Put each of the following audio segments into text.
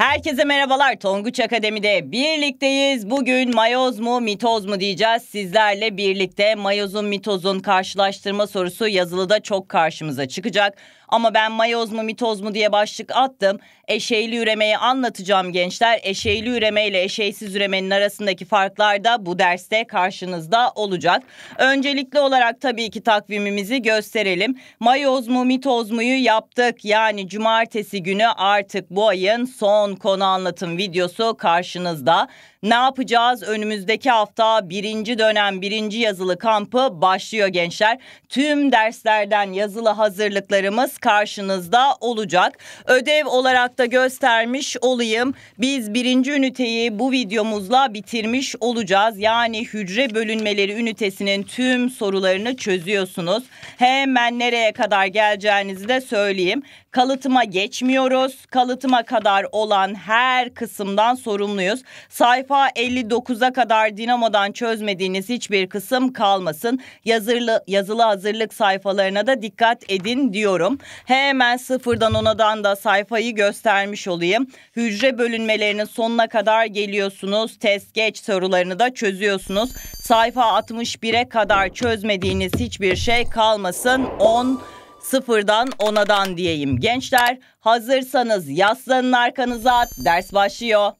Ha! Herkese merhabalar. Tonguç Akademi'de birlikteyiz. Bugün mayoz mu mitoz mu diyeceğiz. Sizlerle birlikte mayozun mitozun karşılaştırma sorusu yazılıda çok karşımıza çıkacak. Ama ben mayoz mu mitoz mu diye başlık attım. Eşeyli üremeyi anlatacağım gençler. Eşeyli üreme ile eşeysiz üremenin arasındaki farklar da bu derste karşınızda olacak. Öncelikli olarak tabii ki takvimimizi gösterelim. Mayoz mu mitoz muyu yaptık. Yani cumartesi günü artık bu ayın son konu anlatım videosu karşınızda. Ne yapacağız? Önümüzdeki hafta birinci dönem birinci yazılı kampı başlıyor gençler. Tüm derslerden yazılı hazırlıklarımız karşınızda olacak. Ödev olarak da göstermiş olayım. Biz birinci üniteyi bu videomuzla bitirmiş olacağız. Yani hücre bölünmeleri ünitesinin tüm sorularını çözüyorsunuz. Hemen nereye kadar geleceğinizi de söyleyeyim. Kalıtıma geçmiyoruz. Kalıtıma kadar olan her kısımdan sorumluyuz. Sayfa defa 59'a kadar Dinamo'dan çözmediğiniz hiçbir kısım kalmasın. Yazılı, yazılı hazırlık sayfalarına da dikkat edin diyorum. Hemen sıfırdan onadan da sayfayı göstermiş olayım. Hücre bölünmelerinin sonuna kadar geliyorsunuz. Test geç sorularını da çözüyorsunuz. Sayfa 61'e kadar çözmediğiniz hiçbir şey kalmasın. 10 sıfırdan 10'dan diyeyim. Gençler hazırsanız yaslanın arkanıza ders başlıyor.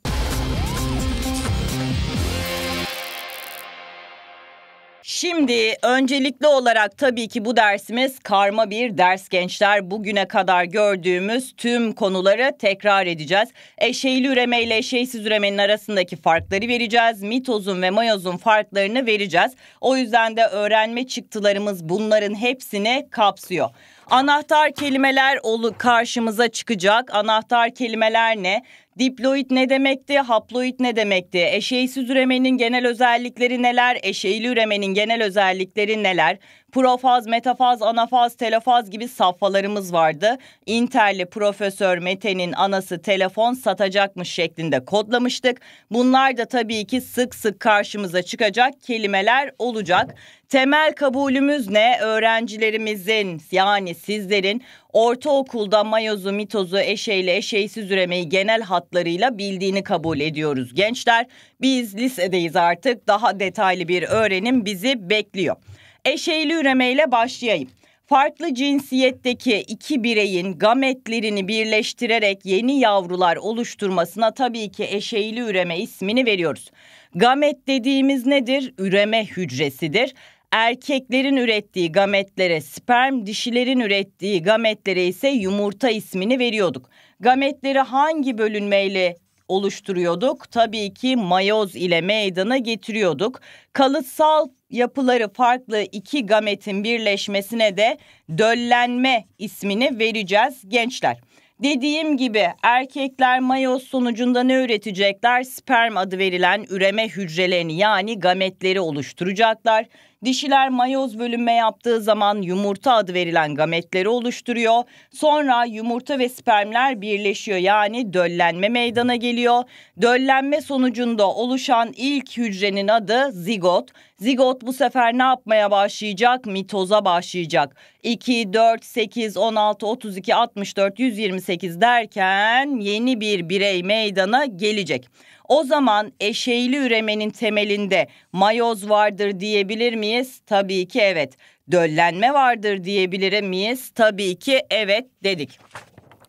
Şimdi öncelikli olarak tabii ki bu dersimiz karma bir ders gençler. Bugüne kadar gördüğümüz tüm konuları tekrar edeceğiz. Eşeyli üreme ile eşeysiz üremenin arasındaki farkları vereceğiz. Mitozun ve mayozun farklarını vereceğiz. O yüzden de öğrenme çıktılarımız bunların hepsini kapsıyor. Anahtar kelimeler olu karşımıza çıkacak. Anahtar kelimeler ne? Diploid ne demekti? Haploid ne demekti? Eşeğsiz üremenin genel özellikleri neler? Eşeğli üremenin genel özellikleri neler? Profaz, metafaz, anafaz, telofaz gibi safhalarımız vardı. Interli Profesör Mete'nin anası telefon satacakmış şeklinde kodlamıştık. Bunlar da tabii ki sık sık karşımıza çıkacak kelimeler olacak. Temel kabulümüz ne? Öğrencilerimizin yani sizlerin ortaokulda mayozu, mitozu, eşeyle, eşeğsiz üremeyi genel hatlarıyla bildiğini kabul ediyoruz gençler. Biz lisedeyiz artık daha detaylı bir öğrenim bizi bekliyor. Eşeyli üremeyle başlayayım. Farklı cinsiyetteki iki bireyin gametlerini birleştirerek yeni yavrular oluşturmasına tabii ki eşeyli üreme ismini veriyoruz. Gamet dediğimiz nedir? Üreme hücresidir erkeklerin ürettiği gametlere sperm, dişilerin ürettiği gametlere ise yumurta ismini veriyorduk. Gametleri hangi bölünmeyle oluşturuyorduk? Tabii ki mayoz ile meydana getiriyorduk. Kalıtsal yapıları farklı iki gametin birleşmesine de döllenme ismini vereceğiz gençler. Dediğim gibi erkekler mayoz sonucunda ne üretecekler? Sperm adı verilen üreme hücrelerini yani gametleri oluşturacaklar. Dişiler mayoz bölünme yaptığı zaman yumurta adı verilen gametleri oluşturuyor. Sonra yumurta ve spermler birleşiyor yani döllenme meydana geliyor. Döllenme sonucunda oluşan ilk hücrenin adı zigot. Zigot bu sefer ne yapmaya başlayacak? Mitoza başlayacak. 2, 4, 8, 16, 32, 64, 128 derken yeni bir birey meydana gelecek. O zaman eşeğli üremenin temelinde mayoz vardır diyebilir miyiz? Tabii ki evet. Döllenme vardır diyebilir miyiz? Tabii ki evet dedik.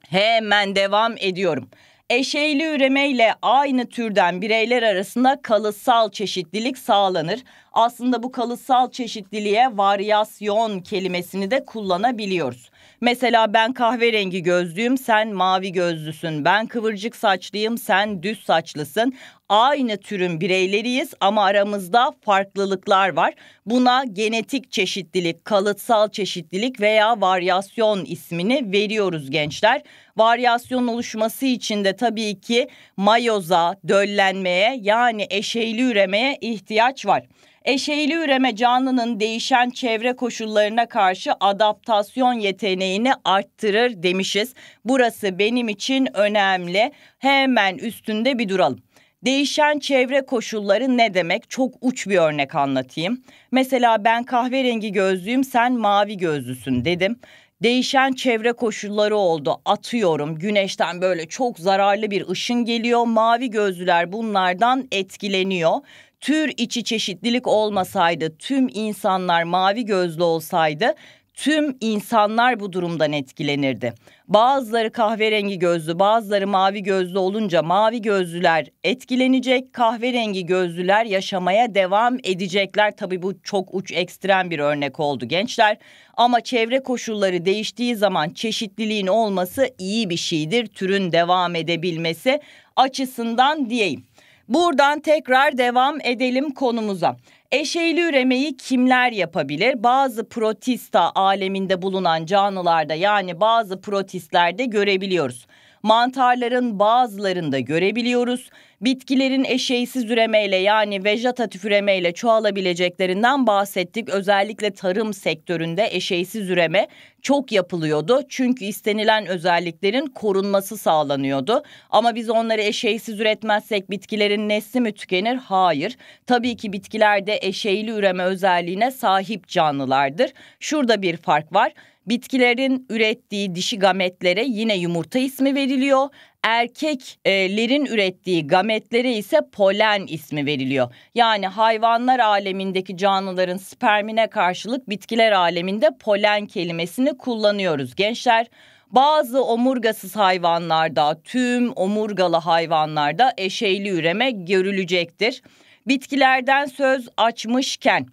Hemen devam ediyorum eşeyli üremeyle aynı türden bireyler arasında kalıtsal çeşitlilik sağlanır. Aslında bu kalıtsal çeşitliliğe varyasyon kelimesini de kullanabiliyoruz. Mesela ben kahverengi gözlüyüm, sen mavi gözlüsün. Ben kıvırcık saçlıyım, sen düz saçlısın. Aynı türün bireyleriyiz ama aramızda farklılıklar var. Buna genetik çeşitlilik, kalıtsal çeşitlilik veya varyasyon ismini veriyoruz gençler. Varyasyon oluşması için de tabii ki mayoza, döllenmeye yani eşeyli üremeye ihtiyaç var eşeğli üreme canlının değişen çevre koşullarına karşı adaptasyon yeteneğini arttırır demişiz. Burası benim için önemli. Hemen üstünde bir duralım. Değişen çevre koşulları ne demek? Çok uç bir örnek anlatayım. Mesela ben kahverengi gözlüyüm, sen mavi gözlüsün dedim. Değişen çevre koşulları oldu. Atıyorum güneşten böyle çok zararlı bir ışın geliyor. Mavi gözlüler bunlardan etkileniyor tür içi çeşitlilik olmasaydı, tüm insanlar mavi gözlü olsaydı tüm insanlar bu durumdan etkilenirdi. Bazıları kahverengi gözlü, bazıları mavi gözlü olunca mavi gözlüler etkilenecek, kahverengi gözlüler yaşamaya devam edecekler. Tabii bu çok uç ekstrem bir örnek oldu gençler. Ama çevre koşulları değiştiği zaman çeşitliliğin olması iyi bir şeydir. Türün devam edebilmesi açısından diyeyim. Buradan tekrar devam edelim konumuza. Eşeyli üremeyi kimler yapabilir? Bazı protista aleminde bulunan canlılarda yani bazı protistlerde görebiliyoruz. Mantarların bazılarında görebiliyoruz. Bitkilerin eşeğsiz üremeyle yani vejetatif üremeyle çoğalabileceklerinden bahsettik. Özellikle tarım sektöründe eşeğsiz üreme çok yapılıyordu. Çünkü istenilen özelliklerin korunması sağlanıyordu. Ama biz onları eşeğsiz üretmezsek bitkilerin nesli mi tükenir? Hayır. Tabii ki bitkiler de eşeğli üreme özelliğine sahip canlılardır. Şurada bir fark var. Bitkilerin ürettiği dişi gametlere yine yumurta ismi veriliyor. Erkeklerin ürettiği gametlere ise polen ismi veriliyor. Yani hayvanlar alemindeki canlıların spermine karşılık bitkiler aleminde polen kelimesini kullanıyoruz gençler. Bazı omurgasız hayvanlarda, tüm omurgalı hayvanlarda eşeyli üreme görülecektir. Bitkilerden söz açmışken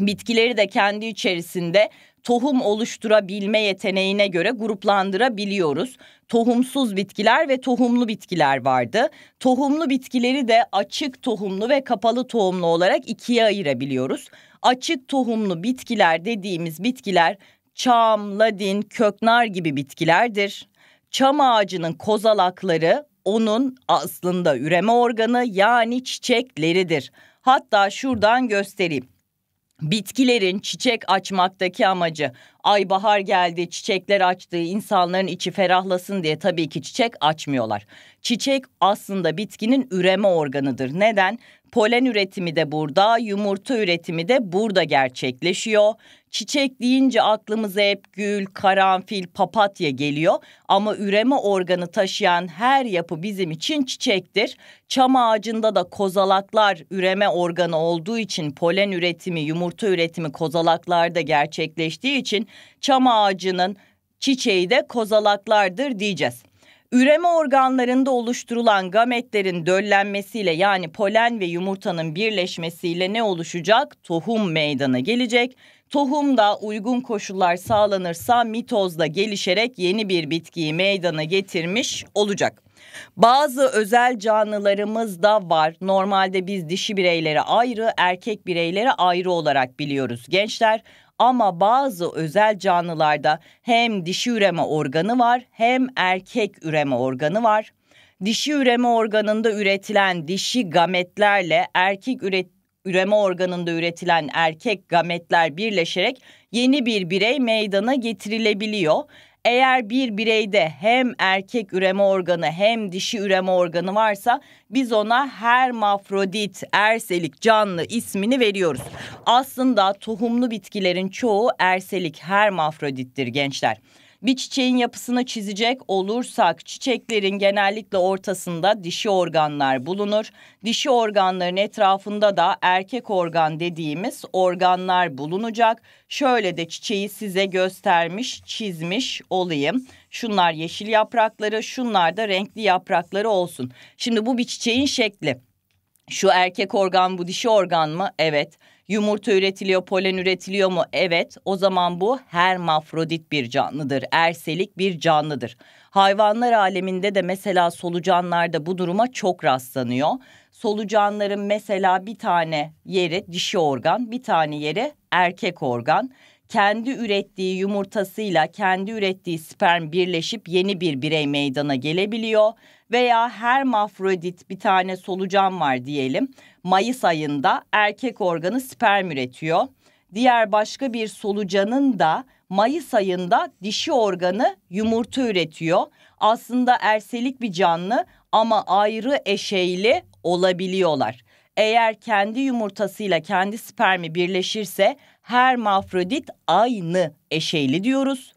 bitkileri de kendi içerisinde tohum oluşturabilme yeteneğine göre gruplandırabiliyoruz. Tohumsuz bitkiler ve tohumlu bitkiler vardı. Tohumlu bitkileri de açık tohumlu ve kapalı tohumlu olarak ikiye ayırabiliyoruz. Açık tohumlu bitkiler dediğimiz bitkiler çam, ladin, köknar gibi bitkilerdir. Çam ağacının kozalakları onun aslında üreme organı yani çiçekleridir. Hatta şuradan göstereyim. Bitkilerin çiçek açmaktaki amacı ay bahar geldi çiçekler açtı insanların içi ferahlasın diye tabii ki çiçek açmıyorlar. Çiçek aslında bitkinin üreme organıdır. Neden? Polen üretimi de burada, yumurta üretimi de burada gerçekleşiyor. Çiçek deyince aklımıza hep gül, karanfil, papatya geliyor ama üreme organı taşıyan her yapı bizim için çiçektir. Çam ağacında da kozalaklar üreme organı olduğu için polen üretimi, yumurta üretimi kozalaklarda gerçekleştiği için çam ağacının çiçeği de kozalaklardır diyeceğiz. Üreme organlarında oluşturulan gametlerin döllenmesiyle yani polen ve yumurtanın birleşmesiyle ne oluşacak? Tohum meydana gelecek. Tohumda uygun koşullar sağlanırsa mitozla gelişerek yeni bir bitkiyi meydana getirmiş olacak. Bazı özel canlılarımız da var. Normalde biz dişi bireyleri ayrı, erkek bireyleri ayrı olarak biliyoruz gençler. Ama bazı özel canlılarda hem dişi üreme organı var hem erkek üreme organı var. Dişi üreme organında üretilen dişi gametlerle erkek üret üreme organında üretilen erkek gametler birleşerek yeni bir birey meydana getirilebiliyor. Eğer bir bireyde hem erkek üreme organı hem dişi üreme organı varsa biz ona hermafrodit erselik canlı ismini veriyoruz. Aslında tohumlu bitkilerin çoğu erselik hermafrodittir gençler. Bir çiçeğin yapısını çizecek olursak çiçeklerin genellikle ortasında dişi organlar bulunur. Dişi organların etrafında da erkek organ dediğimiz organlar bulunacak. Şöyle de çiçeği size göstermiş, çizmiş olayım. Şunlar yeşil yaprakları, şunlar da renkli yaprakları olsun. Şimdi bu bir çiçeğin şekli. Şu erkek organ bu dişi organ mı? Evet. Yumurta üretiliyor, polen üretiliyor mu? Evet. O zaman bu hermafrodit bir canlıdır. Erselik bir canlıdır. Hayvanlar aleminde de mesela solucanlarda bu duruma çok rastlanıyor. Solucanların mesela bir tane yeri dişi organ, bir tane yeri erkek organ kendi ürettiği yumurtasıyla kendi ürettiği sperm birleşip yeni bir birey meydana gelebiliyor veya hermafrodit bir tane solucan var diyelim. Mayıs ayında erkek organı sperm üretiyor. Diğer başka bir solucanın da Mayıs ayında dişi organı yumurta üretiyor. Aslında erselik bir canlı ama ayrı eşeyli olabiliyorlar. Eğer kendi yumurtasıyla kendi spermi birleşirse hermafrodit aynı eşeyli diyoruz.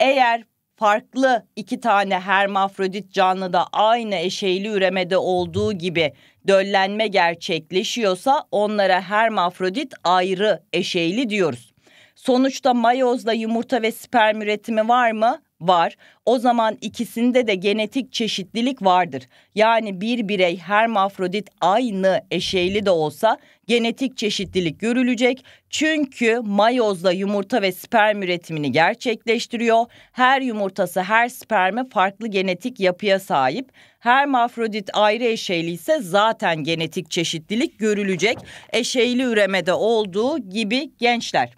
Eğer farklı iki tane hermafrodit canlıda aynı eşeyli üremede olduğu gibi döllenme gerçekleşiyorsa onlara hermafrodit ayrı eşeyli diyoruz. Sonuçta mayozda yumurta ve sperm üretimi var mı? var. O zaman ikisinde de genetik çeşitlilik vardır. Yani bir birey hermafrodit aynı eşeyli de olsa genetik çeşitlilik görülecek. Çünkü mayozla yumurta ve sperm üretimini gerçekleştiriyor. Her yumurtası her sperme farklı genetik yapıya sahip. Hermafrodit ayrı eşeyli ise zaten genetik çeşitlilik görülecek. Eşeyli üremede olduğu gibi gençler.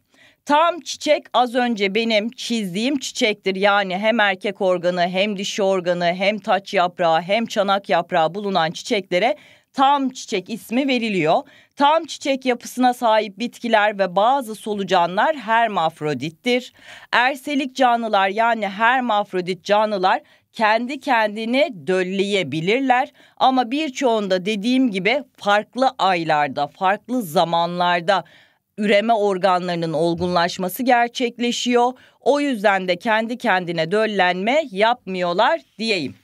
Tam çiçek az önce benim çizdiğim çiçektir. Yani hem erkek organı hem dişi organı hem taç yaprağı hem çanak yaprağı bulunan çiçeklere tam çiçek ismi veriliyor. Tam çiçek yapısına sahip bitkiler ve bazı solucanlar hermafrodittir. Erselik canlılar yani hermafrodit canlılar kendi kendini dölleyebilirler ama birçoğunda dediğim gibi farklı aylarda, farklı zamanlarda üreme organlarının olgunlaşması gerçekleşiyor. O yüzden de kendi kendine döllenme yapmıyorlar diyeyim.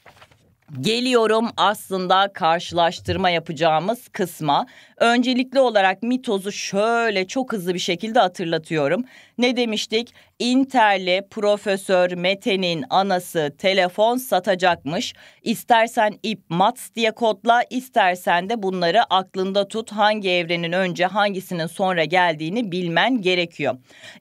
Geliyorum aslında karşılaştırma yapacağımız kısma Öncelikli olarak mitozu şöyle çok hızlı bir şekilde hatırlatıyorum. Ne demiştik? Inter'li Profesör Mete'nin anası telefon satacakmış. İstersen ip mats diye kodla, istersen de bunları aklında tut. Hangi evrenin önce, hangisinin sonra geldiğini bilmen gerekiyor.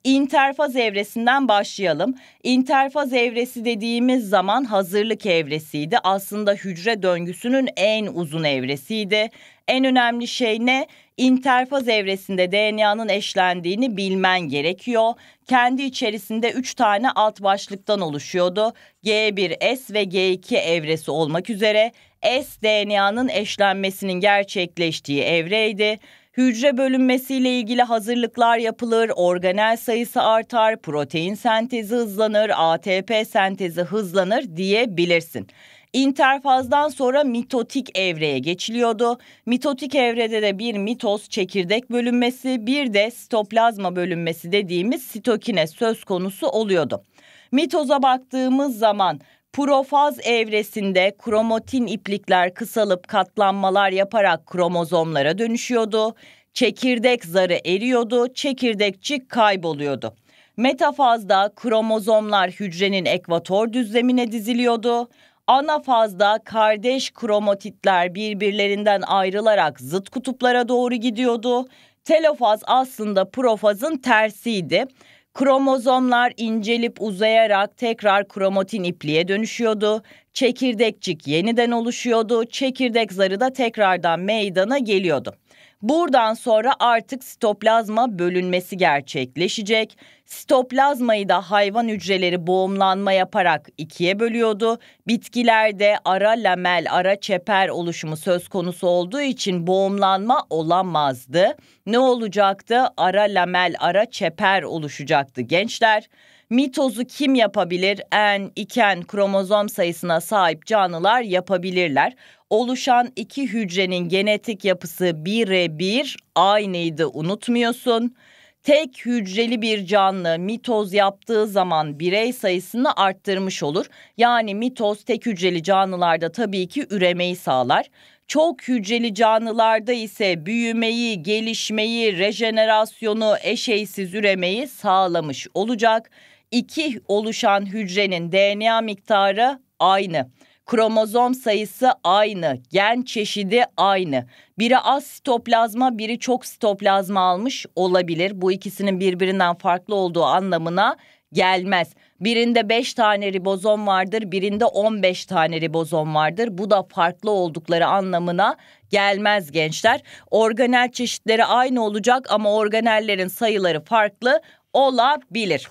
İnterfaz evresinden başlayalım. İnterfaz evresi dediğimiz zaman hazırlık evresiydi. Aslında hücre döngüsünün en uzun evresiydi en önemli şey ne? İnterfaz evresinde DNA'nın eşlendiğini bilmen gerekiyor. Kendi içerisinde 3 tane alt başlıktan oluşuyordu. G1S ve G2 evresi olmak üzere S DNA'nın eşlenmesinin gerçekleştiği evreydi. Hücre bölünmesiyle ilgili hazırlıklar yapılır, organel sayısı artar, protein sentezi hızlanır, ATP sentezi hızlanır diyebilirsin. İnterfazdan sonra mitotik evreye geçiliyordu. Mitotik evrede de bir mitoz çekirdek bölünmesi, bir de sitoplazma bölünmesi dediğimiz sitokine söz konusu oluyordu. Mitoza baktığımız zaman Profaz evresinde kromatin iplikler kısalıp katlanmalar yaparak kromozomlara dönüşüyordu. Çekirdek zarı eriyordu, çekirdekçik kayboluyordu. Metafazda kromozomlar hücrenin ekvator düzlemine diziliyordu ana fazda kardeş kromatitler birbirlerinden ayrılarak zıt kutuplara doğru gidiyordu. Telofaz aslında profazın tersiydi. Kromozomlar incelip uzayarak tekrar kromatin ipliğe dönüşüyordu. Çekirdekçik yeniden oluşuyordu. Çekirdek zarı da tekrardan meydana geliyordu. Buradan sonra artık sitoplazma bölünmesi gerçekleşecek. Sitoplazmayı da hayvan hücreleri boğumlanma yaparak ikiye bölüyordu. Bitkilerde ara lamel, ara çeper oluşumu söz konusu olduğu için boğumlanma olamazdı. Ne olacaktı? Ara lamel, ara çeper oluşacaktı gençler. Mitozu kim yapabilir? En, iken kromozom sayısına sahip canlılar yapabilirler oluşan iki hücrenin genetik yapısı bir aynıydı unutmuyorsun. Tek hücreli bir canlı mitoz yaptığı zaman birey sayısını arttırmış olur. Yani mitoz tek hücreli canlılarda tabii ki üremeyi sağlar. Çok hücreli canlılarda ise büyümeyi, gelişmeyi, rejenerasyonu, eşeysiz üremeyi sağlamış olacak. İki oluşan hücrenin DNA miktarı aynı. Kromozom sayısı aynı, gen çeşidi aynı. Biri az sitoplazma, biri çok sitoplazma almış olabilir. Bu ikisinin birbirinden farklı olduğu anlamına gelmez. Birinde 5 tane ribozom vardır, birinde 15 tane ribozom vardır. Bu da farklı oldukları anlamına gelmez gençler. Organel çeşitleri aynı olacak ama organellerin sayıları farklı olabilir.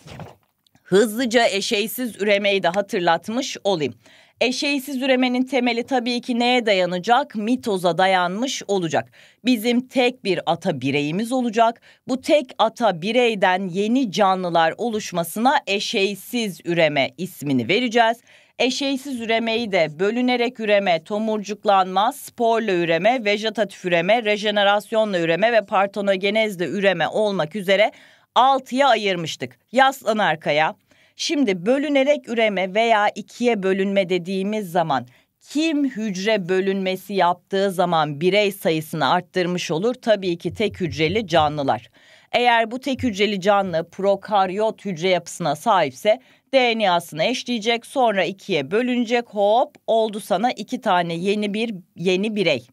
Hızlıca eşeysiz üremeyi de hatırlatmış olayım. Eşeğsiz üremenin temeli tabii ki neye dayanacak? Mitoza dayanmış olacak. Bizim tek bir ata bireyimiz olacak. Bu tek ata bireyden yeni canlılar oluşmasına eşeğsiz üreme ismini vereceğiz. Eşeğsiz üremeyi de bölünerek üreme, tomurcuklanma, sporla üreme, vejetatif üreme, rejenerasyonla üreme ve partonogenezle üreme olmak üzere altıya ayırmıştık. Yaslan arkaya. Şimdi bölünerek üreme veya ikiye bölünme dediğimiz zaman kim hücre bölünmesi yaptığı zaman birey sayısını arttırmış olur? Tabii ki tek hücreli canlılar. Eğer bu tek hücreli canlı prokaryot hücre yapısına sahipse DNA'sını eşleyecek, sonra ikiye bölünecek. Hop oldu sana iki tane yeni bir yeni birey.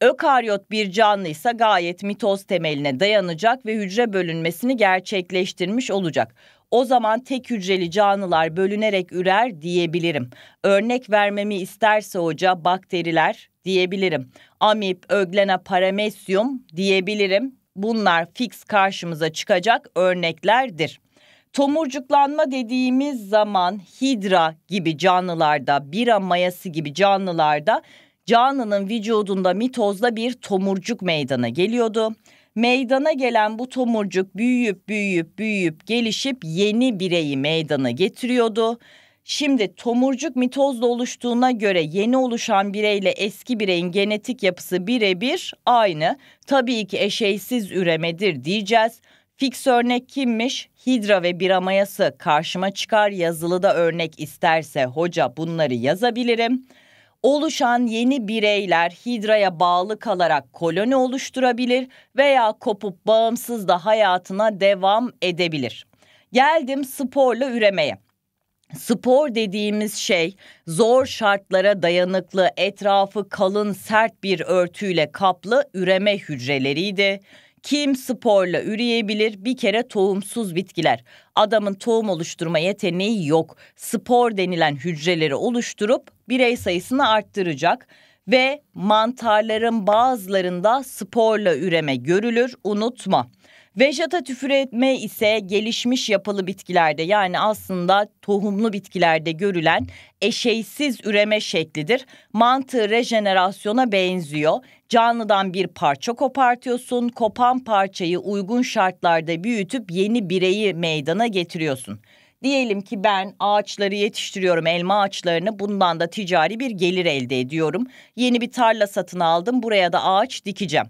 Ökaryot bir canlıysa gayet mitoz temeline dayanacak ve hücre bölünmesini gerçekleştirmiş olacak o zaman tek hücreli canlılar bölünerek ürer diyebilirim. Örnek vermemi isterse hoca bakteriler diyebilirim. Amip, öglena, paramesyum diyebilirim. Bunlar fix karşımıza çıkacak örneklerdir. Tomurcuklanma dediğimiz zaman hidra gibi canlılarda, bira mayası gibi canlılarda canlının vücudunda mitozla bir tomurcuk meydana geliyordu meydana gelen bu tomurcuk büyüyüp büyüyüp büyüyüp gelişip yeni bireyi meydana getiriyordu. Şimdi tomurcuk mitozla oluştuğuna göre yeni oluşan bireyle eski bireyin genetik yapısı birebir aynı. Tabii ki eşeysiz üremedir diyeceğiz. Fix örnek kimmiş? Hidra ve biramayası karşıma çıkar yazılıda örnek isterse hoca bunları yazabilirim oluşan yeni bireyler hidraya bağlı kalarak koloni oluşturabilir veya kopup bağımsız da hayatına devam edebilir. Geldim sporla üremeye. Spor dediğimiz şey zor şartlara dayanıklı, etrafı kalın, sert bir örtüyle kaplı üreme hücreleriydi. Kim sporla üreyebilir? Bir kere tohumsuz bitkiler. Adamın tohum oluşturma yeteneği yok. Spor denilen hücreleri oluşturup birey sayısını arttıracak ve mantarların bazılarında sporla üreme görülür. Unutma. Vejata tüfür ise gelişmiş yapılı bitkilerde yani aslında tohumlu bitkilerde görülen eşeysiz üreme şeklidir. Mantığı rejenerasyona benziyor. Canlıdan bir parça kopartıyorsun, kopan parçayı uygun şartlarda büyütüp yeni bireyi meydana getiriyorsun. Diyelim ki ben ağaçları yetiştiriyorum, elma ağaçlarını. Bundan da ticari bir gelir elde ediyorum. Yeni bir tarla satın aldım. Buraya da ağaç dikeceğim.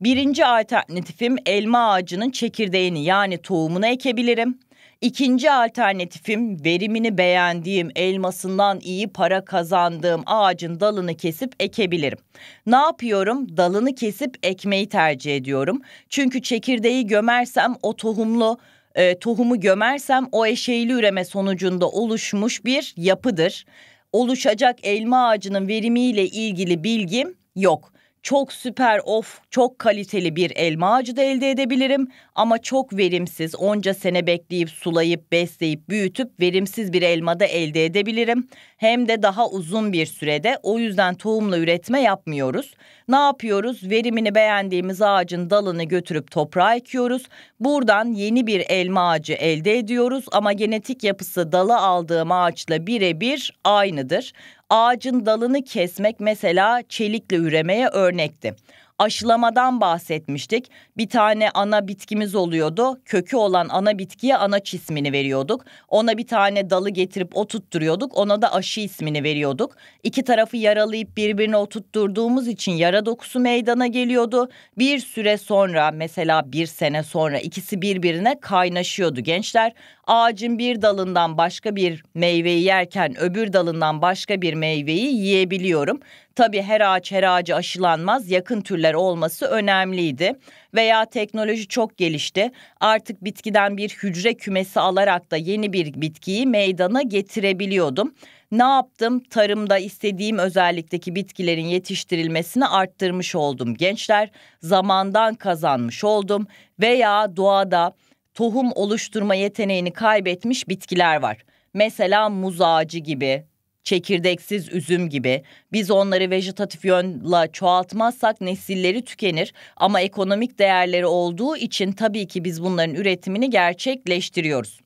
Birinci alternatifim elma ağacının çekirdeğini yani tohumunu ekebilirim. İkinci alternatifim verimini beğendiğim, elmasından iyi para kazandığım ağacın dalını kesip ekebilirim. Ne yapıyorum? Dalını kesip ekmeyi tercih ediyorum. Çünkü çekirdeği gömersem o tohumlu e, tohumu gömersem o eşeğli üreme sonucunda oluşmuş bir yapıdır. Oluşacak elma ağacının verimiyle ilgili bilgim yok çok süper of çok kaliteli bir elma ağacı da elde edebilirim ama çok verimsiz onca sene bekleyip sulayıp besleyip büyütüp verimsiz bir elma da elde edebilirim. Hem de daha uzun bir sürede o yüzden tohumla üretme yapmıyoruz. Ne yapıyoruz? Verimini beğendiğimiz ağacın dalını götürüp toprağa ekiyoruz. Buradan yeni bir elma ağacı elde ediyoruz ama genetik yapısı dalı aldığım ağaçla birebir aynıdır ağacın dalını kesmek mesela çelikle üremeye örnekti. Aşılamadan bahsetmiştik bir tane ana bitkimiz oluyordu. Kökü olan ana bitkiye ana ismini veriyorduk. Ona bir tane dalı getirip oturtturuyorduk. Ona da aşı ismini veriyorduk. İki tarafı yaralayıp birbirine oturtturduğumuz için yara dokusu meydana geliyordu. Bir süre sonra mesela bir sene sonra ikisi birbirine kaynaşıyordu gençler. Ağacın bir dalından başka bir meyveyi yerken öbür dalından başka bir meyveyi yiyebiliyorum. Tabii her ağaç her ağacı aşılanmaz yakın türler olması önemliydi veya teknoloji çok gelişti. Artık bitkiden bir hücre kümesi alarak da yeni bir bitkiyi meydana getirebiliyordum. Ne yaptım? Tarımda istediğim özellikteki bitkilerin yetiştirilmesini arttırmış oldum. Gençler zamandan kazanmış oldum veya doğada tohum oluşturma yeteneğini kaybetmiş bitkiler var. Mesela muz ağacı gibi, çekirdeksiz üzüm gibi biz onları vejetatif yönle çoğaltmazsak nesilleri tükenir ama ekonomik değerleri olduğu için tabii ki biz bunların üretimini gerçekleştiriyoruz.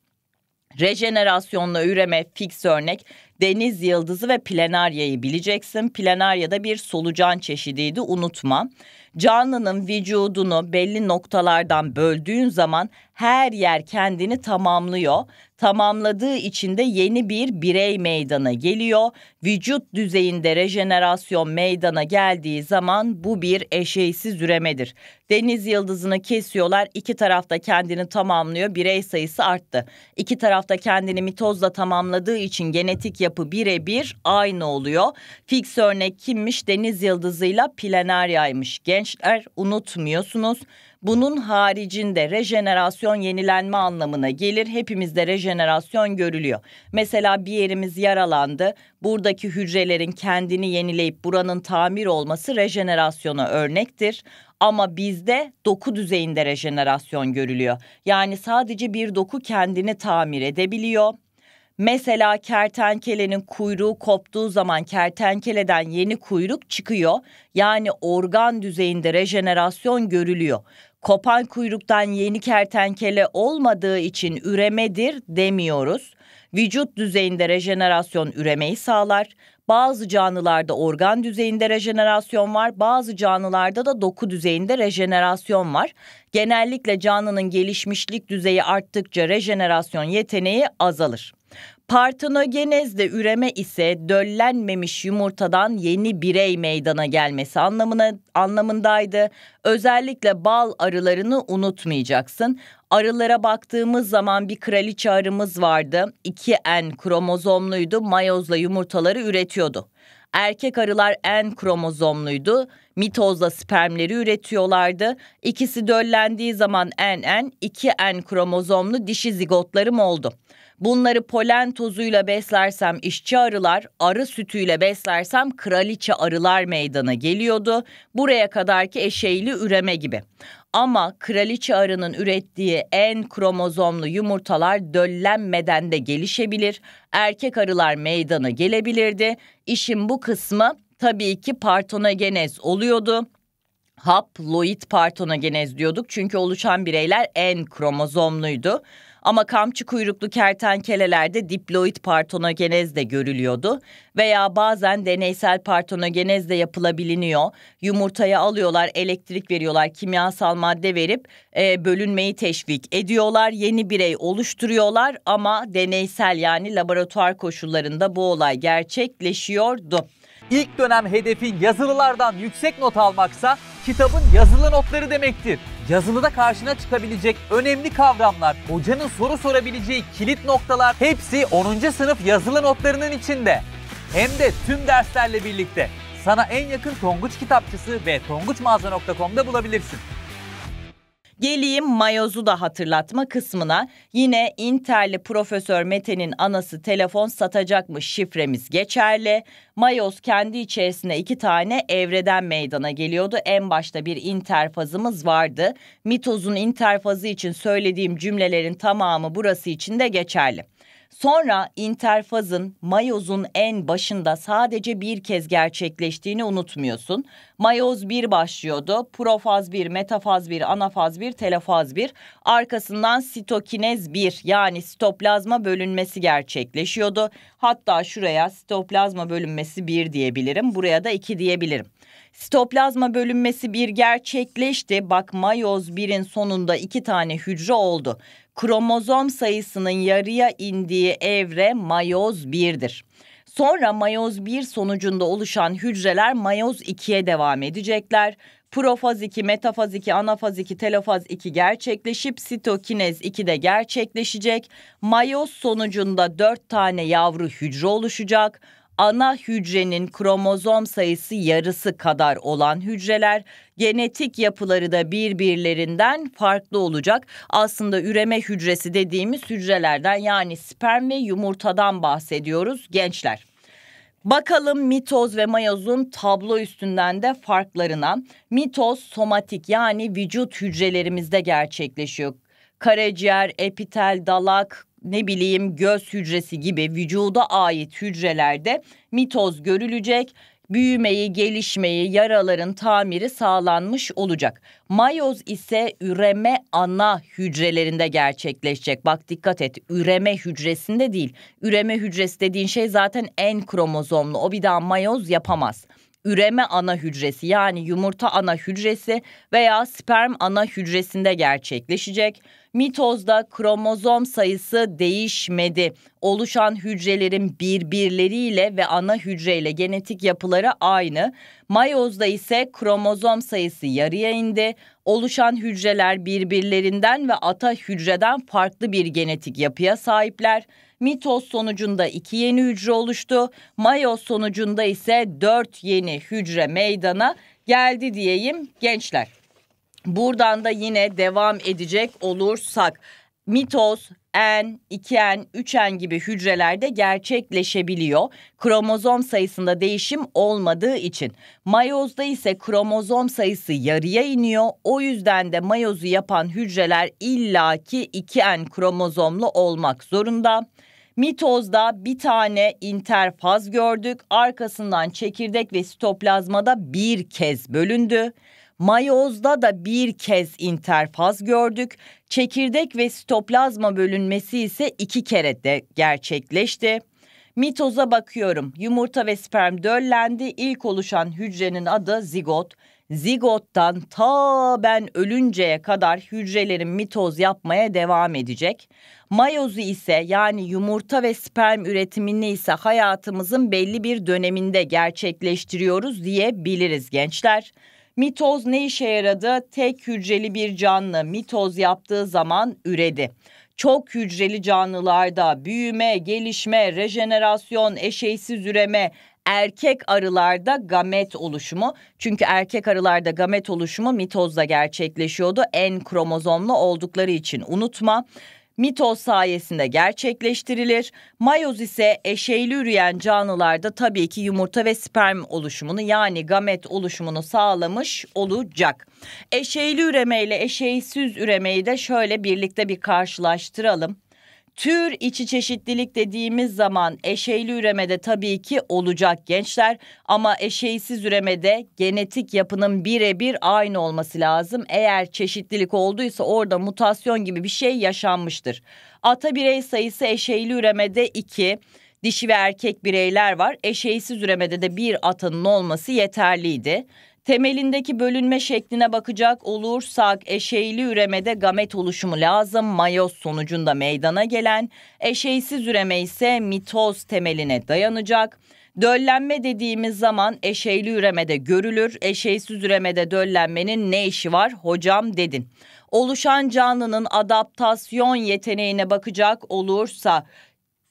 Rejenerasyonla üreme fix örnek deniz yıldızı ve planaryayı bileceksin. Planarya da bir solucan çeşidiydi unutma. Canlının vücudunu belli noktalardan böldüğün zaman her yer kendini tamamlıyor. Tamamladığı için de yeni bir birey meydana geliyor. Vücut düzeyinde rejenerasyon meydana geldiği zaman bu bir eşeğsiz üremedir. Deniz yıldızını kesiyorlar. iki tarafta kendini tamamlıyor. Birey sayısı arttı. İki tarafta kendini mitozla tamamladığı için genetik yapı birebir aynı oluyor. Fix örnek kimmiş? Deniz yıldızıyla planaryaymış. Genç gençler unutmuyorsunuz. Bunun haricinde rejenerasyon yenilenme anlamına gelir. Hepimizde rejenerasyon görülüyor. Mesela bir yerimiz yaralandı. Buradaki hücrelerin kendini yenileyip buranın tamir olması rejenerasyona örnektir ama bizde doku düzeyinde rejenerasyon görülüyor. Yani sadece bir doku kendini tamir edebiliyor Mesela kertenkelenin kuyruğu koptuğu zaman kertenkeleden yeni kuyruk çıkıyor. Yani organ düzeyinde rejenerasyon görülüyor. Kopan kuyruktan yeni kertenkele olmadığı için üremedir demiyoruz. Vücut düzeyinde rejenerasyon üremeyi sağlar. Bazı canlılarda organ düzeyinde rejenerasyon var, bazı canlılarda da doku düzeyinde rejenerasyon var. Genellikle canlının gelişmişlik düzeyi arttıkça rejenerasyon yeteneği azalır. Partenogenezde üreme ise döllenmemiş yumurtadan yeni birey meydana gelmesi anlamına anlamındaydı. Özellikle bal arılarını unutmayacaksın. Arılara baktığımız zaman bir kraliçe arımız vardı. 2N kromozomluydu. Mayozla yumurtaları üretiyordu. Erkek arılar N kromozomluydu. Mitozla spermleri üretiyorlardı. İkisi döllendiği zaman NN, 2N kromozomlu dişi zigotlarım oldu. Bunları polen tozuyla beslersem işçi arılar, arı sütüyle beslersem kraliçe arılar meydana geliyordu. Buraya kadarki eşeğli üreme gibi. Ama kraliçe arının ürettiği en kromozomlu yumurtalar döllenmeden de gelişebilir. Erkek arılar meydana gelebilirdi. İşin bu kısmı tabii ki partonogenez oluyordu haploid partonogenez diyorduk. Çünkü oluşan bireyler en kromozomluydu. Ama kamçı kuyruklu kertenkelelerde diploid partonogenez de görülüyordu veya bazen deneysel partonogenez de yapılabiliniyor. Yumurtaya alıyorlar, elektrik veriyorlar, kimyasal madde verip e, bölünmeyi teşvik ediyorlar. Yeni birey oluşturuyorlar ama deneysel yani laboratuvar koşullarında bu olay gerçekleşiyordu. İlk dönem hedefin yazılılardan yüksek not almaksa kitabın yazılı notları demektir yazılıda karşına çıkabilecek önemli kavramlar, hocanın soru sorabileceği kilit noktalar hepsi 10. sınıf yazılı notlarının içinde. Hem de tüm derslerle birlikte sana en yakın Tonguç kitapçısı ve tonguçmağaza.com'da bulabilirsin. Geleyim mayozu da hatırlatma kısmına. Yine Inter'li Profesör Mete'nin anası telefon satacak mı şifremiz geçerli. Mayoz kendi içerisinde iki tane evreden meydana geliyordu. En başta bir interfazımız vardı. Mitozun interfazı için söylediğim cümlelerin tamamı burası için de geçerli. Sonra interfazın mayozun en başında sadece bir kez gerçekleştiğini unutmuyorsun. Mayoz 1 başlıyordu. Profaz 1, metafaz 1, anafaz 1, telofaz 1. Arkasından sitokinez 1 yani sitoplazma bölünmesi gerçekleşiyordu. Hatta şuraya sitoplazma bölünmesi 1 diyebilirim. Buraya da 2 diyebilirim. Sitoplazma bölünmesi 1 gerçekleşti. Bak mayoz 1'in sonunda 2 tane hücre oldu. Kromozom sayısının yarıya indiği evre mayoz 1'dir. Sonra mayoz 1 sonucunda oluşan hücreler mayoz 2'ye devam edecekler. Profaz 2, metafaz 2, anafaz 2, telofaz 2 gerçekleşip sitokinez 2 de gerçekleşecek. Mayoz sonucunda 4 tane yavru hücre oluşacak ana hücrenin kromozom sayısı yarısı kadar olan hücreler genetik yapıları da birbirlerinden farklı olacak. Aslında üreme hücresi dediğimiz hücrelerden yani sperm ve yumurtadan bahsediyoruz gençler. Bakalım mitoz ve mayozun tablo üstünden de farklarına. Mitoz somatik yani vücut hücrelerimizde gerçekleşiyor. Karaciğer, epitel, dalak, ne bileyim göz hücresi gibi vücuda ait hücrelerde mitoz görülecek büyümeyi, gelişmeyi, yaraların tamiri sağlanmış olacak. Mayoz ise üreme ana hücrelerinde gerçekleşecek. Bak dikkat et üreme hücresinde değil. Üreme hücresi dediğin şey zaten en kromozomlu. O bir daha mayoz yapamaz. Üreme ana hücresi yani yumurta ana hücresi veya sperm ana hücresinde gerçekleşecek Mitozda kromozom sayısı değişmedi. Oluşan hücrelerin birbirleriyle ve ana hücreyle genetik yapıları aynı. Mayozda ise kromozom sayısı yarıya indi. Oluşan hücreler birbirlerinden ve ata hücreden farklı bir genetik yapıya sahipler. Mitoz sonucunda iki yeni hücre oluştu. Mayoz sonucunda ise dört yeni hücre meydana geldi diyeyim gençler. Buradan da yine devam edecek olursak mitoz N, 2N, 3N gibi hücrelerde gerçekleşebiliyor. Kromozom sayısında değişim olmadığı için. Mayozda ise kromozom sayısı yarıya iniyor. O yüzden de mayozu yapan hücreler illaki 2N kromozomlu olmak zorunda. Mitozda bir tane interfaz gördük. Arkasından çekirdek ve sitoplazmada bir kez bölündü. Mayozda da bir kez interfaz gördük. Çekirdek ve sitoplazma bölünmesi ise iki kere de gerçekleşti. Mitoza bakıyorum. Yumurta ve sperm döllendi. İlk oluşan hücrenin adı zigot. Zigottan ta ben ölünceye kadar hücrelerin mitoz yapmaya devam edecek. Mayozu ise yani yumurta ve sperm üretimini ise hayatımızın belli bir döneminde gerçekleştiriyoruz diyebiliriz gençler. Mitoz ne işe yaradı? Tek hücreli bir canlı mitoz yaptığı zaman üredi. Çok hücreli canlılarda büyüme, gelişme, rejenerasyon, eşeysiz üreme, erkek arılarda gamet oluşumu. Çünkü erkek arılarda gamet oluşumu mitozla gerçekleşiyordu. En kromozomlu oldukları için unutma mitoz sayesinde gerçekleştirilir. Mayoz ise eşeyli üreyen canlılarda tabii ki yumurta ve sperm oluşumunu yani gamet oluşumunu sağlamış olacak. Eşeyli üreme ile eşeysiz üremeyi de şöyle birlikte bir karşılaştıralım tür içi çeşitlilik dediğimiz zaman eşeyli üremede tabii ki olacak gençler ama eşeysiz üremede genetik yapının birebir aynı olması lazım. Eğer çeşitlilik olduysa orada mutasyon gibi bir şey yaşanmıştır. Ata birey sayısı eşeyli üremede 2, dişi ve erkek bireyler var. Eşeysiz üremede de bir atanın olması yeterliydi. Temelindeki bölünme şekline bakacak olursak eşeyli üremede gamet oluşumu lazım. Mayoz sonucunda meydana gelen eşeysiz üreme ise mitoz temeline dayanacak. Döllenme dediğimiz zaman eşeyli üremede görülür. Eşeysiz üremede döllenmenin ne işi var hocam dedin. Oluşan canlının adaptasyon yeteneğine bakacak olursa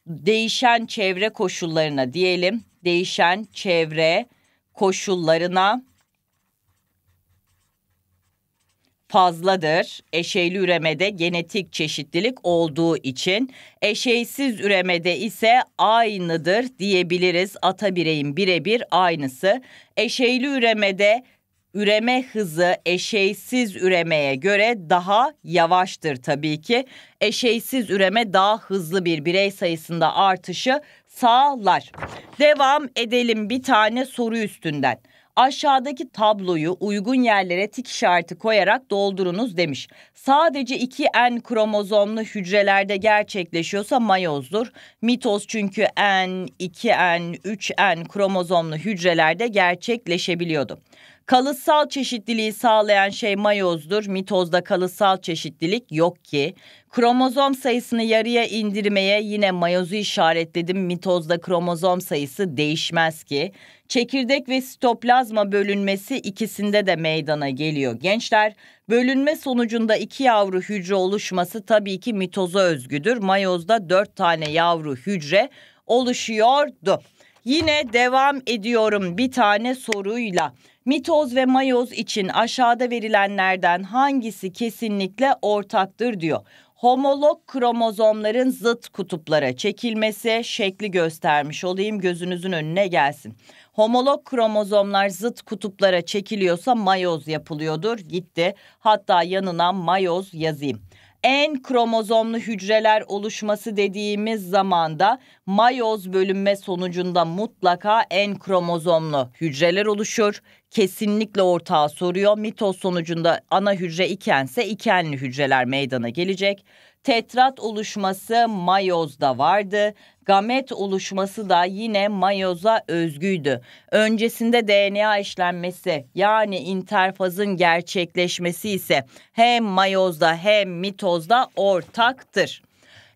değişen çevre koşullarına diyelim. Değişen çevre koşullarına fazladır. Eşeyli üremede genetik çeşitlilik olduğu için eşeysiz üremede ise aynıdır diyebiliriz. Ata bireyin birebir aynısı. Eşeyli üremede üreme hızı eşeysiz üremeye göre daha yavaştır tabii ki. Eşeysiz üreme daha hızlı bir birey sayısında artışı sağlar. Devam edelim bir tane soru üstünden. Aşağıdaki tabloyu uygun yerlere tik işareti koyarak doldurunuz demiş. Sadece 2 N kromozomlu hücrelerde gerçekleşiyorsa mayozdur. Mitoz çünkü N, 2N, 3N kromozomlu hücrelerde gerçekleşebiliyordu. Kalıtsal çeşitliliği sağlayan şey mayozdur. Mitozda kalıtsal çeşitlilik yok ki. Kromozom sayısını yarıya indirmeye yine mayozu işaretledim. Mitozda kromozom sayısı değişmez ki. Çekirdek ve sitoplazma bölünmesi ikisinde de meydana geliyor. Gençler bölünme sonucunda iki yavru hücre oluşması tabii ki mitoza özgüdür. Mayozda dört tane yavru hücre oluşuyordu. Yine devam ediyorum bir tane soruyla. Mitoz ve mayoz için aşağıda verilenlerden hangisi kesinlikle ortaktır diyor. Homolog kromozomların zıt kutuplara çekilmesi şekli göstermiş olayım gözünüzün önüne gelsin. Homolog kromozomlar zıt kutuplara çekiliyorsa mayoz yapılıyordur gitti. Hatta yanına mayoz yazayım en kromozomlu hücreler oluşması dediğimiz zamanda mayoz bölünme sonucunda mutlaka en kromozomlu hücreler oluşur. Kesinlikle ortağı soruyor. Mitoz sonucunda ana hücre ikense ikenli hücreler meydana gelecek. Tetrat oluşması mayozda vardı. Gamet oluşması da yine mayoza özgüydü. Öncesinde DNA işlenmesi yani interfazın gerçekleşmesi ise hem mayozda hem mitozda ortaktır.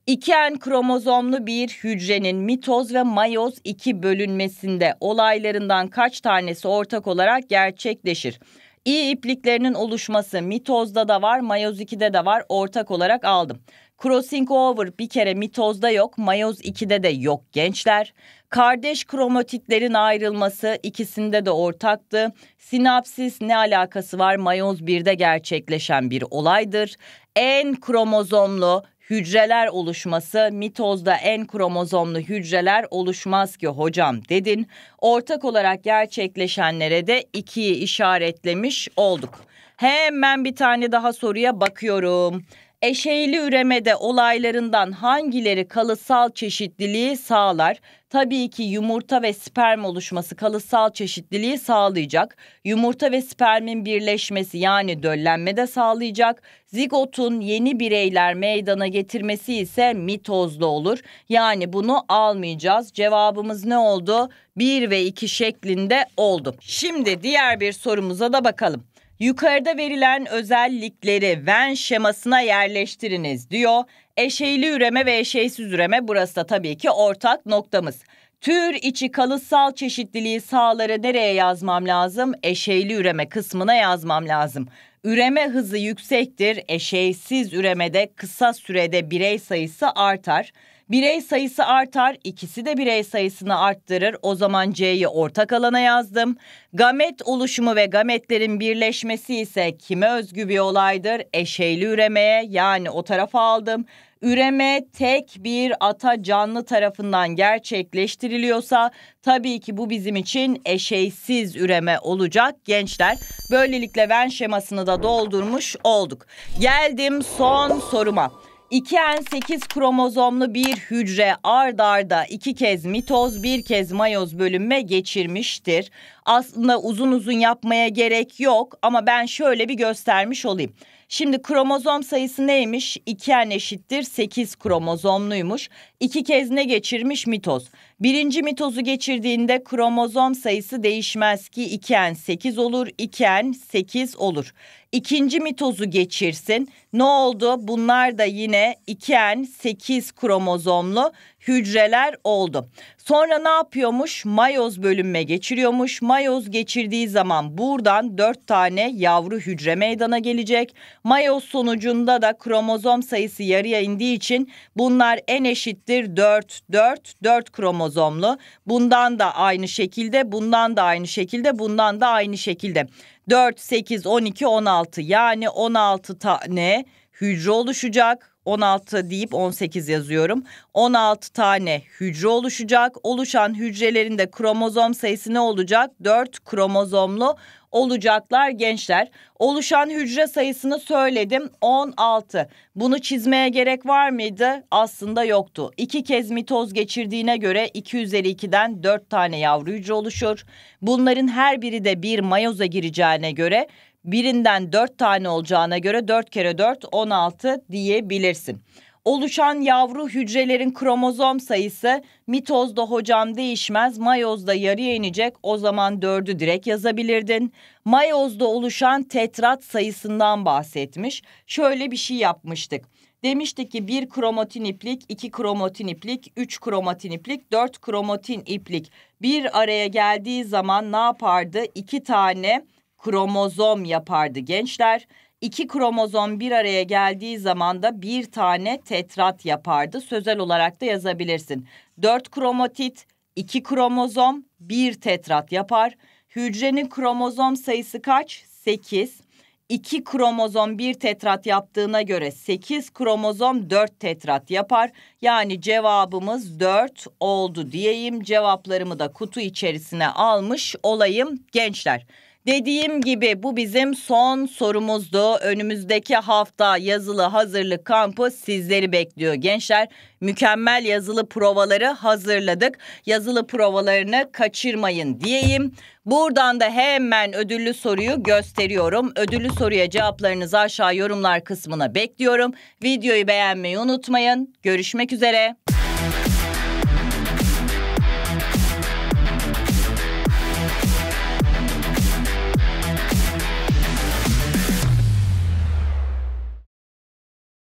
İki en kromozomlu bir hücrenin mitoz ve mayoz iki bölünmesinde olaylarından kaç tanesi ortak olarak gerçekleşir? İ ipliklerinin oluşması mitozda da var, mayoz 2'de de var. Ortak olarak aldım. Crossing over bir kere mitozda yok, mayoz 2'de de yok gençler. Kardeş kromatitlerin ayrılması ikisinde de ortaktı. Sinapsis ne alakası var? Mayoz 1'de gerçekleşen bir olaydır. En kromozomlu hücreler oluşması mitozda en kromozomlu hücreler oluşmaz ki hocam dedin. Ortak olarak gerçekleşenlere de ikiyi işaretlemiş olduk. Hemen bir tane daha soruya bakıyorum. Eşeyli üremede olaylarından hangileri kalıtsal çeşitliliği sağlar? Tabii ki yumurta ve sperm oluşması kalıtsal çeşitliliği sağlayacak. Yumurta ve spermin birleşmesi yani döllenme de sağlayacak. Zigotun yeni bireyler meydana getirmesi ise mitozda olur. Yani bunu almayacağız. Cevabımız ne oldu? 1 ve 2 şeklinde oldu. Şimdi diğer bir sorumuza da bakalım. Yukarıda verilen özellikleri Venn şemasına yerleştiriniz diyor. Eşeyli üreme ve eşeysiz üreme burası da tabii ki ortak noktamız. Tür içi kalıtsal çeşitliliği sağları. nereye yazmam lazım? Eşeyli üreme kısmına yazmam lazım. Üreme hızı yüksektir. Eşeysiz üremede kısa sürede birey sayısı artar. Birey sayısı artar, ikisi de birey sayısını arttırır. O zaman C'yi ortak alana yazdım. Gamet oluşumu ve gametlerin birleşmesi ise kime özgü bir olaydır? Eşeyli üremeye yani o tarafa aldım. Üreme tek bir ata canlı tarafından gerçekleştiriliyorsa tabii ki bu bizim için eşeysiz üreme olacak gençler. Böylelikle ben şemasını da doldurmuş olduk. Geldim son soruma. 2N8 kromozomlu bir hücre ard arda iki kez mitoz bir kez mayoz bölünme geçirmiştir. Aslında uzun uzun yapmaya gerek yok ama ben şöyle bir göstermiş olayım. Şimdi kromozom sayısı neymiş? 2N eşittir 8 kromozomluymuş. İki kez ne geçirmiş mitoz? Birinci mitozu geçirdiğinde kromozom sayısı değişmez ki 2N 8 olur, 2N 8 olur. İkinci mitozu geçirsin. Ne oldu? Bunlar da yine 2N 8 kromozomlu hücreler oldu. Sonra ne yapıyormuş? Mayoz bölünme geçiriyormuş. Mayoz geçirdiği zaman buradan 4 tane yavru hücre meydana gelecek. Mayoz sonucunda da kromozom sayısı yarıya indiği için bunlar en eşit eşittir 4, 4, 4 kromozomlu. Bundan da aynı şekilde, bundan da aynı şekilde, bundan da aynı şekilde. 4, 8, 12, 16 yani 16 tane hücre oluşacak. 16 deyip 18 yazıyorum. 16 tane hücre oluşacak. Oluşan hücrelerin de kromozom sayısı ne olacak? 4 kromozomlu olacaklar gençler. Oluşan hücre sayısını söyledim 16. Bunu çizmeye gerek var mıydı? Aslında yoktu. İki kez mitoz geçirdiğine göre 252'den 4 tane yavru hücre oluşur. Bunların her biri de bir mayoza gireceğine göre birinden dört tane olacağına göre dört kere dört on altı diyebilirsin. Oluşan yavru hücrelerin kromozom sayısı mitozda hocam değişmez, mayozda yarıya inecek o zaman dördü direkt yazabilirdin. Mayozda oluşan tetrat sayısından bahsetmiş. Şöyle bir şey yapmıştık. Demişti ki bir kromatin iplik, iki kromatin iplik, üç kromatin iplik, dört kromatin iplik bir araya geldiği zaman ne yapardı? İki tane kromozom yapardı gençler. İki kromozom bir araya geldiği zaman da bir tane tetrat yapardı. Sözel olarak da yazabilirsin. Dört kromatit, iki kromozom, bir tetrat yapar. Hücrenin kromozom sayısı kaç? Sekiz. İki kromozom bir tetrat yaptığına göre sekiz kromozom dört tetrat yapar. Yani cevabımız dört oldu diyeyim. Cevaplarımı da kutu içerisine almış olayım gençler. Dediğim gibi bu bizim son sorumuzdu. Önümüzdeki hafta yazılı hazırlık kampı sizleri bekliyor gençler. Mükemmel yazılı provaları hazırladık. Yazılı provalarını kaçırmayın diyeyim. Buradan da hemen ödüllü soruyu gösteriyorum. Ödüllü soruya cevaplarınızı aşağı yorumlar kısmına bekliyorum. Videoyu beğenmeyi unutmayın. Görüşmek üzere.